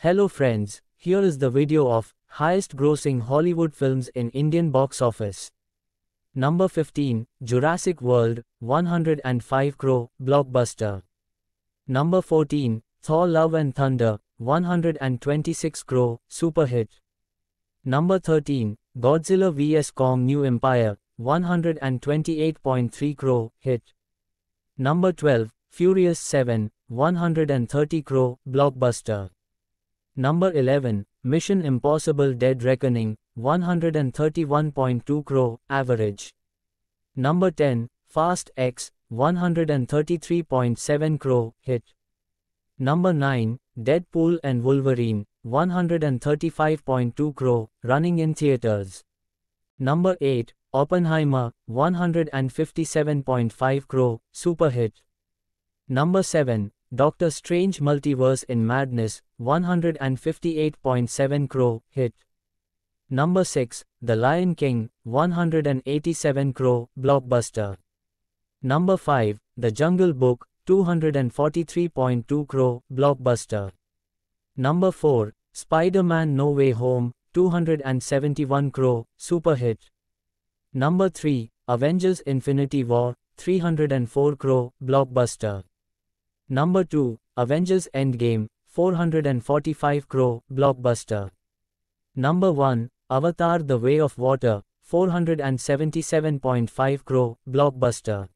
Hello friends, here is the video of highest grossing Hollywood films in Indian box office. Number 15, Jurassic World, 105 crore, blockbuster. Number 14, Thor Love and Thunder, 126 crore, super hit. Number 13, Godzilla vs Kong New Empire, 128.3 crore, hit. Number 12, Furious 7, 130 crore, blockbuster. Number 11, Mission Impossible Dead Reckoning, 131.2 crore, average. Number 10, Fast X, 133.7 crore, hit. Number 9, Deadpool and Wolverine, 135.2 crore, running in theaters. Number 8, Oppenheimer, 157.5 crore, super hit. Number 7, Doctor Strange Multiverse in Madness, 158.7 crore, hit. Number 6, The Lion King, 187 crore, blockbuster. Number 5, The Jungle Book, 243.2 crore, blockbuster. Number 4, Spider-Man No Way Home, 271 crore, super hit. Number 3, Avengers Infinity War, 304 crore, blockbuster. Number 2, Avengers Endgame, 445 crore, blockbuster. Number 1, Avatar The Way of Water, 477.5 crore, blockbuster.